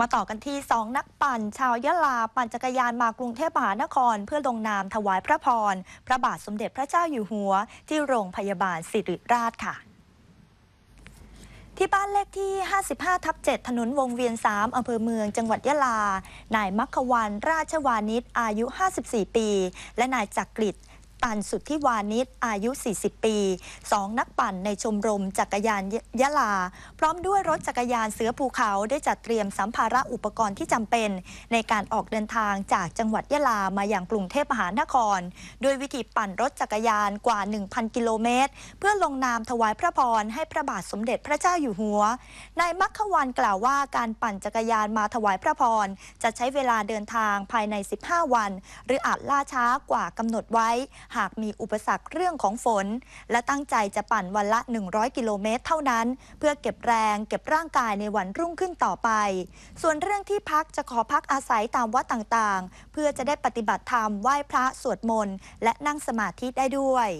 มาต่อกันที่ 2 นักปั่น ชาว ยะลา ปั่นจักรยานมากรุงเทพมหานคร เพื่อลงนามถวายพระพร พระบาทสมเด็จพระเจ้าอยู่หัว ที่โรงพยาบาลสิริราชค่ะ ที่บ้านเลขที่ 55 ทับ 7 ถนนวงเวียน 3 อำเภอเมือง จังหวัดยะลา นายมัคควัน ราชวานิช อายุ 54 ปี และนายจักริดปั่นสุทธิวานิชอายุ 40 ปี2นักปั่นในชมรมจักรยานยะลา พร้อมด้วยรถจักรยานเสือภูเขาได้จัดเตรียมสัมภาระอุปกรณ์ที่จำเป็น ในการออกเดินทางจากจังหวัดยะลามาอย่างกรุงเทพมหานคร ด้วยวิธีปั่นรถจักรยานกว่า 1,000 กิโลเมตร เพื่อลงนามถวายพระพรให้พระบาทสมเด็จพระเจ้าอยู่หัวนายมัคควันกล่าวว่า การปั่นจักรยานมาถวายพระพรจะใช้เวลาเดินทางภายใน 15 วัน หรืออาจล่าช้ากว่ากำหนดไว้หากมีอุปสรรคเรื่องของฝน และตั้งใจจะปั่นวันละ 100 กิโลเมตรเท่านั้น เพื่อเก็บแรง เก็บร่างกายในวันรุ่งขึ้นต่อไป ส่วนเรื่องที่พักจะขอพักอาศัยตามวัดต่างๆ เพื่อจะได้ปฏิบัติธรรมไหว้พระสวดมนต์ และนั่งสมาธิได้ด้วย